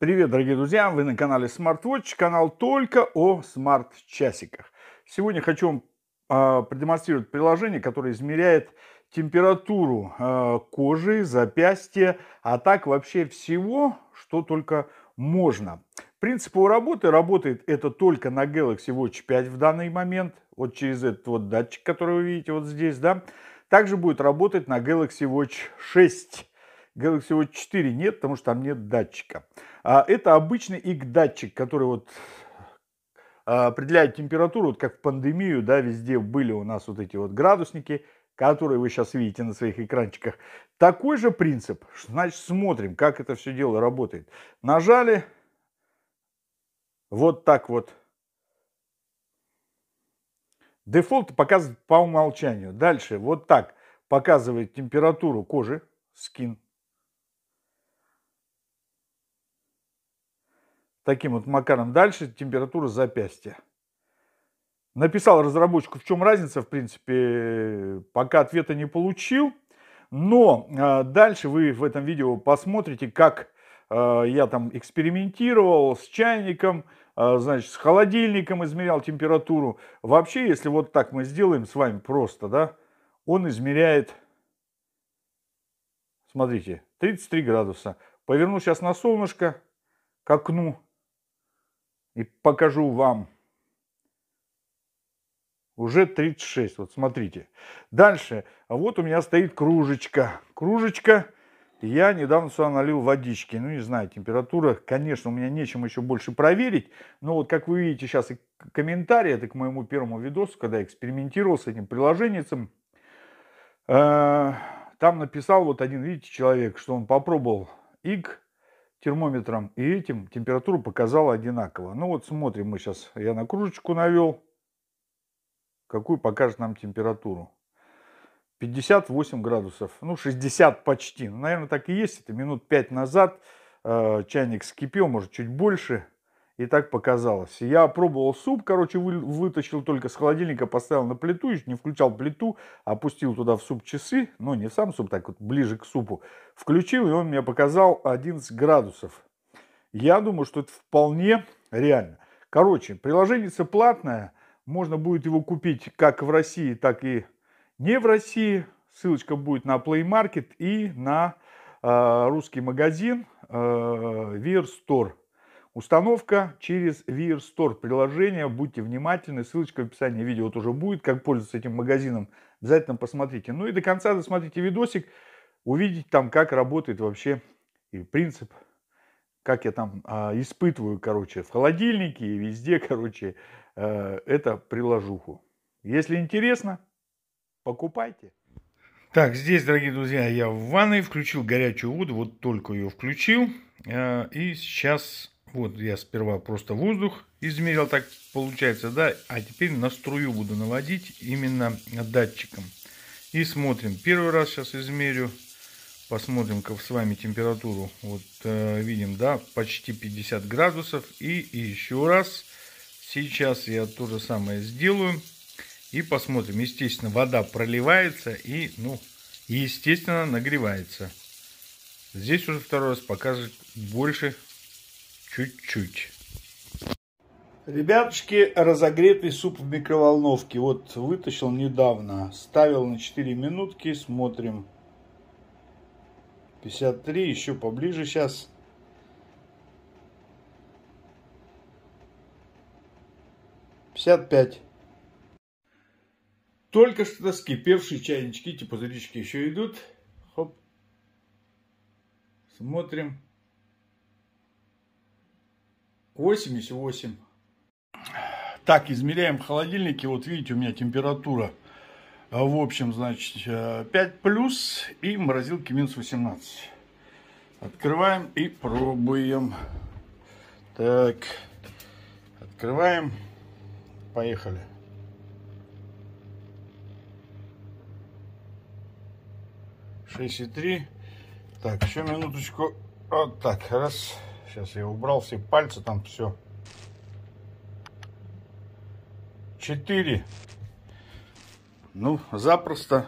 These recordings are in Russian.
Привет, дорогие друзья! Вы на канале SmartWatch, канал только о смарт-часиках. Сегодня хочу вам а, продемонстрировать приложение, которое измеряет температуру а, кожи, запястья, а так вообще всего, что только можно. Принцип его работы, работает это только на Galaxy Watch 5 в данный момент, вот через этот вот датчик, который вы видите вот здесь, да. Также будет работать на Galaxy Watch 6 всего 4 нет, потому что там нет датчика. А это обычный ИК-датчик, который вот а, определяет температуру, вот как в пандемию, да, везде были у нас вот эти вот градусники, которые вы сейчас видите на своих экранчиках. Такой же принцип, значит смотрим, как это все дело работает. Нажали, вот так вот. Дефолт показывает по умолчанию. Дальше вот так показывает температуру кожи, скин, таким вот макаром. Дальше температура запястья. Написал разработчику, в чем разница, в принципе, пока ответа не получил. Но э, дальше вы в этом видео посмотрите, как э, я там экспериментировал с чайником, э, значит, с холодильником измерял температуру. Вообще, если вот так мы сделаем с вами просто, да, он измеряет, смотрите, 33 градуса. Поверну сейчас на солнышко к окну, и покажу вам. Уже 36, вот смотрите. Дальше, а вот у меня стоит кружечка. Кружечка, я недавно сюда налил водички. Ну, не знаю, температура, конечно, у меня нечем еще больше проверить. Но вот, как вы видите сейчас, и комментарии, это к моему первому видосу, когда я экспериментировал с этим приложением, э, там написал вот один, видите, человек, что он попробовал ИГ термометром и этим температура показала одинаково. Ну вот смотрим мы сейчас, я на кружечку навел, какую покажет нам температуру. 58 градусов, ну 60 почти, ну, наверное так и есть, это минут 5 назад э, чайник скипел, может чуть больше, и так показалось. Я пробовал суп, короче, вы, вытащил только с холодильника, поставил на плиту, еще не включал плиту, опустил туда в суп часы, ну не в сам суп, так вот ближе к супу. Включил, и он мне показал 11 градусов. Я думаю, что это вполне реально. Короче, приложение платное, можно будет его купить как в России, так и не в России. Ссылочка будет на Play Market и на э, русский магазин э, Wear Store. Установка через VR Store приложение. Будьте внимательны. Ссылочка в описании видео тоже будет. Как пользоваться этим магазином, обязательно посмотрите. Ну и до конца досмотрите видосик. увидеть там, как работает вообще и принцип, как я там э, испытываю, короче, в холодильнике и везде, короче, э, это приложуху. Если интересно, покупайте. Так, здесь, дорогие друзья, я в ванной включил горячую воду, вот только ее включил. Э, и сейчас вот я сперва просто воздух измерил, так получается, да. А теперь на струю буду наводить именно датчиком. И смотрим. Первый раз сейчас измерю. Посмотрим как с вами температуру. Вот э, видим, да, почти 50 градусов. И, и еще раз. Сейчас я то же самое сделаю. И посмотрим. Естественно, вода проливается и, ну, естественно, нагревается. Здесь уже второй раз покажет больше чуть-чуть. Ребятушки, разогретый суп в микроволновке. Вот вытащил недавно. Ставил на 4 минутки. Смотрим. 53, еще поближе сейчас. Пятьдесят пять. Только что скипевшие чайнички, типа зрички еще идут. Хоп. Смотрим. 88. Так, измеряем в холодильнике. Вот видите, у меня температура. Э, в общем, значит, 5 э, плюс и морозилки минус 18. Открываем и пробуем. Так, открываем. Поехали. Шесть и три. Так, еще минуточку. Вот так, раз. Раз. Сейчас я убрал все пальцы, там все. Четыре. Ну, запросто.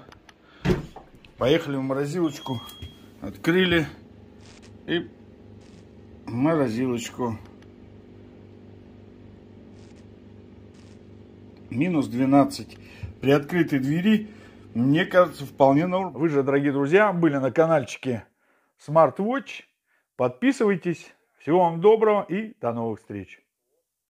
Поехали в морозилочку. Открыли. И морозилочку. Минус 12. При открытой двери, мне кажется, вполне норм. Вы же, дорогие друзья, были на каналчике Smartwatch. Подписывайтесь. Всего вам доброго и до новых встреч!